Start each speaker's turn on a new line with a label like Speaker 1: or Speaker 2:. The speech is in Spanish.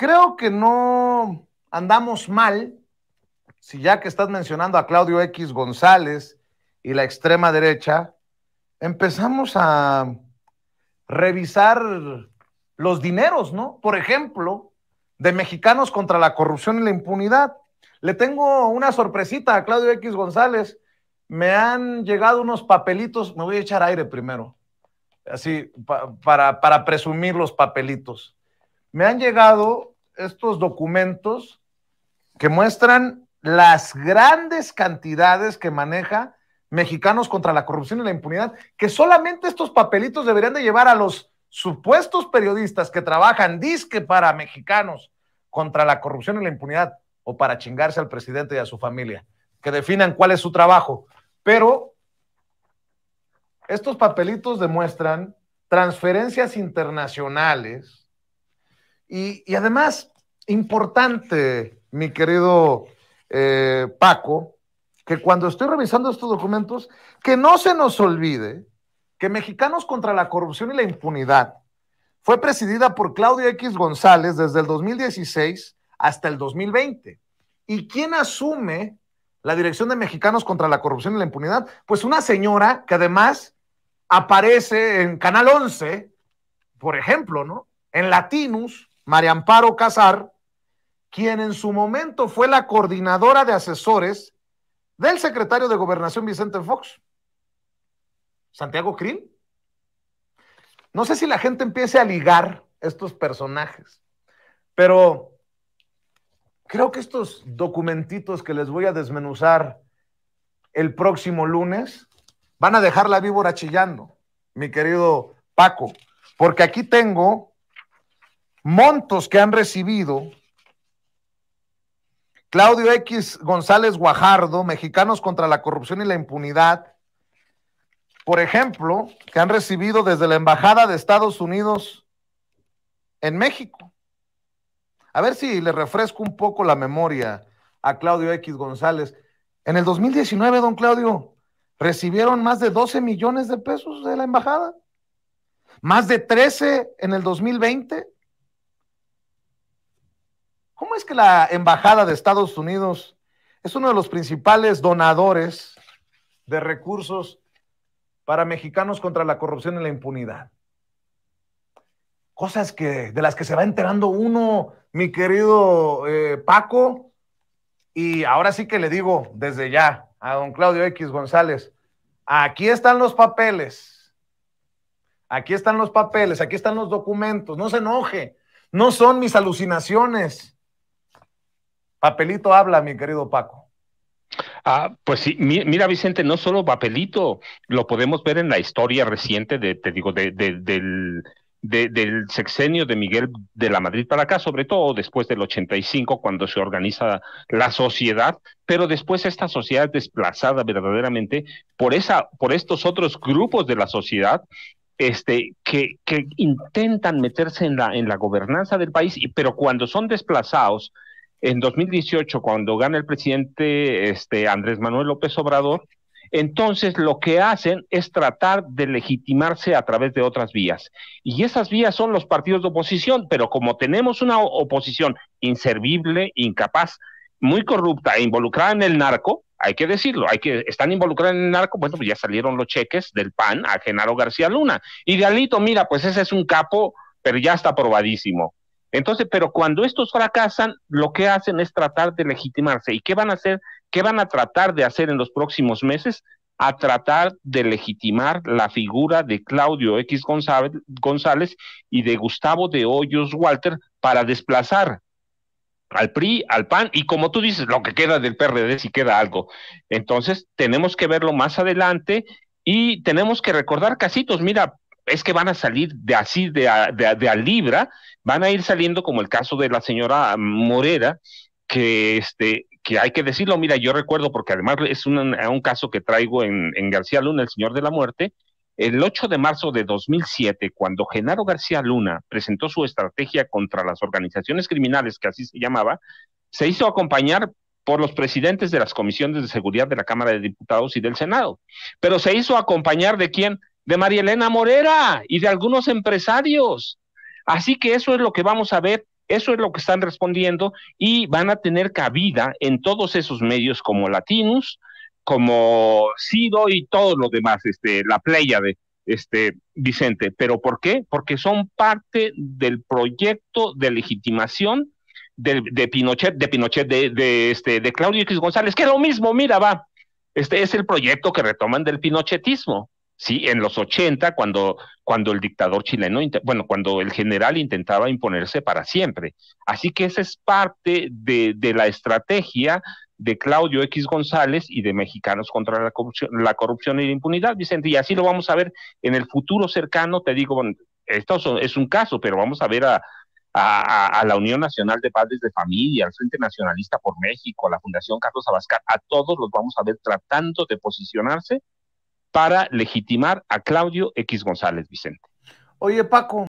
Speaker 1: Creo que no andamos mal, si ya que estás mencionando a Claudio X González y la extrema derecha, empezamos a revisar los dineros, ¿no? Por ejemplo, de mexicanos contra la corrupción y la impunidad. Le tengo una sorpresita a Claudio X González. Me han llegado unos papelitos, me voy a echar aire primero, así, para, para presumir los papelitos. Me han llegado estos documentos que muestran las grandes cantidades que maneja Mexicanos contra la corrupción y la impunidad, que solamente estos papelitos deberían de llevar a los supuestos periodistas que trabajan disque para Mexicanos contra la corrupción y la impunidad o para chingarse al presidente y a su familia, que definan cuál es su trabajo. Pero estos papelitos demuestran transferencias internacionales y, además, importante, mi querido eh, Paco, que cuando estoy revisando estos documentos, que no se nos olvide que Mexicanos contra la Corrupción y la Impunidad fue presidida por Claudia X González desde el 2016 hasta el 2020. ¿Y quién asume la dirección de Mexicanos contra la Corrupción y la Impunidad? Pues una señora que además aparece en Canal 11, por ejemplo, ¿no? En Latinus, María Amparo Casar, quien en su momento fue la coordinadora de asesores del secretario de Gobernación Vicente Fox, Santiago Krill. No sé si la gente empiece a ligar estos personajes, pero creo que estos documentitos que les voy a desmenuzar el próximo lunes van a dejar la víbora chillando, mi querido Paco, porque aquí tengo montos que han recibido Claudio X González Guajardo, Mexicanos contra la Corrupción y la Impunidad, por ejemplo, que han recibido desde la Embajada de Estados Unidos en México. A ver si le refresco un poco la memoria a Claudio X González. En el 2019, don Claudio, recibieron más de 12 millones de pesos de la Embajada, más de 13 en el 2020 ¿Cómo es que la Embajada de Estados Unidos es uno de los principales donadores de recursos para mexicanos contra la corrupción y la impunidad? Cosas que, de las que se va enterando uno, mi querido eh, Paco, y ahora sí que le digo desde ya a don Claudio X González, aquí están los papeles, aquí están los papeles, aquí están los documentos, no se enoje, no son mis alucinaciones. Papelito habla, mi querido Paco.
Speaker 2: Ah, pues sí, mira Vicente, no solo papelito, lo podemos ver en la historia reciente de, te digo, de, del, del sexenio de Miguel de la Madrid para acá, sobre todo después del 85, cuando se organiza la sociedad, pero después esta sociedad desplazada verdaderamente por, esa, por estos otros grupos de la sociedad este, que, que intentan meterse en la, en la gobernanza del país, pero cuando son desplazados, en 2018, cuando gana el presidente este, Andrés Manuel López Obrador, entonces lo que hacen es tratar de legitimarse a través de otras vías. Y esas vías son los partidos de oposición, pero como tenemos una oposición inservible, incapaz, muy corrupta e involucrada en el narco, hay que decirlo, hay que están involucrados en el narco, bueno, pues ya salieron los cheques del PAN a Genaro García Luna. Y Galito, mira, pues ese es un capo, pero ya está probadísimo. Entonces, pero cuando estos fracasan, lo que hacen es tratar de legitimarse. ¿Y qué van a hacer? ¿Qué van a tratar de hacer en los próximos meses? A tratar de legitimar la figura de Claudio X González, y de Gustavo de Hoyos Walter para desplazar al PRI, al PAN, y como tú dices, lo que queda del PRD si queda algo. Entonces, tenemos que verlo más adelante y tenemos que recordar casitos. Mira, es que van a salir de así, de a, de, libra, van a ir saliendo como el caso de la señora Morera, que este, que hay que decirlo, mira, yo recuerdo, porque además es un, caso que traigo en, García Luna, el Señor de la Muerte, el 8 de marzo de 2007, cuando Genaro García Luna presentó su estrategia contra las organizaciones criminales, que así se llamaba, se hizo acompañar por los presidentes de las comisiones de seguridad de la Cámara de Diputados y del Senado. Pero se hizo acompañar de quién? de María Elena Morera y de algunos empresarios. Así que eso es lo que vamos a ver, eso es lo que están respondiendo y van a tener cabida en todos esos medios como Latinus, como Sido y todos los demás, este, la playa de este Vicente. ¿Pero por qué? Porque son parte del proyecto de legitimación de, Pinochet, de Pinochet, de, este, de Claudio X González, que es lo mismo, mira, va. Este es el proyecto que retoman del pinochetismo. ¿sí? En los 80, cuando, cuando el dictador chileno, bueno, cuando el general intentaba imponerse para siempre. Así que esa es parte de, la estrategia de Claudio X González y de Mexicanos contra la corrupción, la corrupción y la impunidad, Vicente, y así lo vamos a ver en el futuro cercano, te digo, esto es un caso, pero vamos a ver a, a, la Unión Nacional de Padres de Familia, al Frente Nacionalista por México, a la Fundación Carlos Abascal, a todos los vamos a ver tratando de posicionarse para legitimar a Claudio X González Vicente. Oye, Paco,